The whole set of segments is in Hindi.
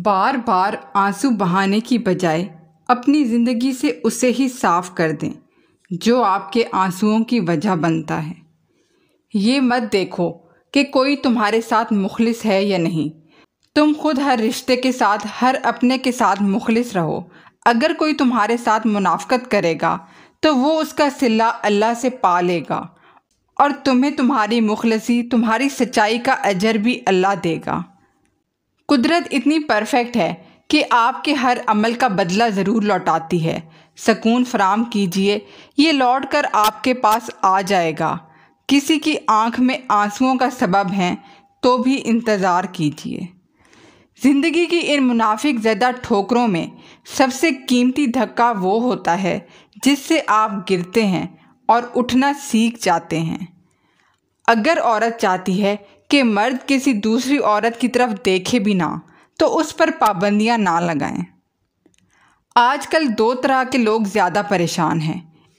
बार बार आंसू बहाने की बजाय अपनी ज़िंदगी से उसे ही साफ़ कर दें जो आपके आंसुओं की वजह बनता है ये मत देखो कि कोई तुम्हारे साथ मुखलिस है या नहीं तुम खुद हर रिश्ते के साथ हर अपने के साथ मुखलिस रहो अगर कोई तुम्हारे साथ मुनाफ्त करेगा तो वो उसका सिला अल्लाह से पा लेगा और तुम्हें तुम्हारी मुखलसी तुम्हारी सच्चाई का अजर भी अल्लाह देगा कुदरत इतनी परफेक्ट है कि आपके हर अमल का बदला ज़रूर लौटाती है सकून फराम कीजिए ये लौट कर आपके पास आ जाएगा किसी की आंख में आंसुओं का सबब है तो भी इंतज़ार कीजिए ज़िंदगी की इन मुनाफिक ज़दा ठोकरों में सबसे कीमती धक्का वो होता है जिससे आप गिरते हैं और उठना सीख जाते हैं अगर औरत चाहती है कि मर्द किसी दूसरी औरत की तरफ देखे भी ना तो उस पर पाबंदियां ना लगाएं आजकल दो तरह के लोग ज़्यादा परेशान हैं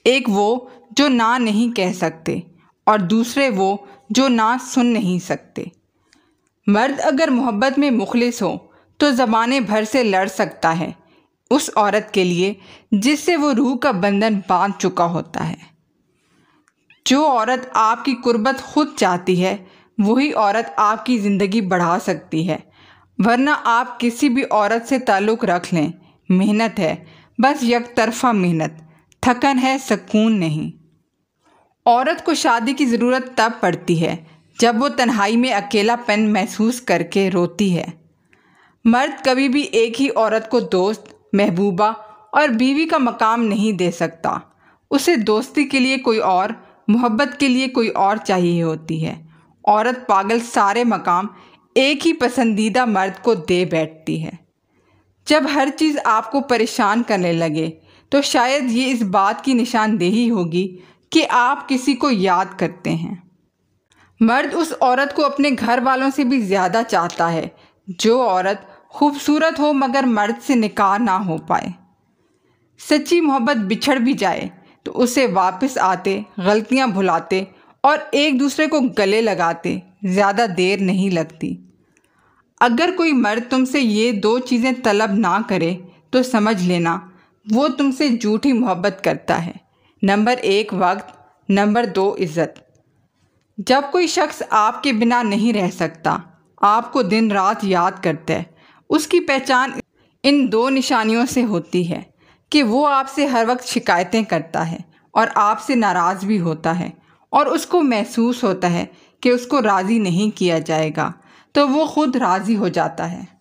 एक वो जो ना नहीं कह सकते और दूसरे वो जो ना सुन नहीं सकते मर्द अगर मोहब्बत में मुखलिस हो तो ज़माने भर से लड़ सकता है उस औरत के लिए जिससे वो रूह का बंधन बांध चुका होता है जो औरत आपकी कुर्बत खुद चाहती है वही औरत आपकी ज़िंदगी बढ़ा सकती है वरना आप किसी भी औरत से ताल्लुक़ रख लें मेहनत है बस यक तरफा मेहनत थकन है सकून नहीं औरत को शादी की ज़रूरत तब पड़ती है जब वो तन्हाई में अकेलापन महसूस करके रोती है मर्द कभी भी एक ही औरत को दोस्त महबूबा और बीवी का मकाम नहीं दे सकता उसे दोस्ती के लिए कोई और मोहब्बत के लिए कोई और चाहिए होती है औरत पागल सारे मकाम एक ही पसंदीदा मर्द को दे बैठती है जब हर चीज़ आपको परेशान करने लगे तो शायद ये इस बात की निशानदेही होगी कि आप किसी को याद करते हैं मर्द उस औरत को अपने घर वालों से भी ज़्यादा चाहता है जो औरत खूबसूरत हो मगर मर्द से निकार ना हो पाए सच्ची मोहब्बत बिछड़ भी जाए तो उसे वापस आते गलतियां भुलाते और एक दूसरे को गले लगाते ज़्यादा देर नहीं लगती अगर कोई मर्द तुमसे ये दो चीज़ें तलब ना करे तो समझ लेना वो तुमसे झूठी मोहब्बत करता है नंबर एक वक्त नंबर दो इज़्ज़त जब कोई शख्स आपके बिना नहीं रह सकता आपको दिन रात याद करता है उसकी पहचान इन दो निशानियों से होती है कि वो आपसे हर वक्त शिकायतें करता है और आपसे नाराज़ भी होता है और उसको महसूस होता है कि उसको राज़ी नहीं किया जाएगा तो वो ख़ुद राज़ी हो जाता है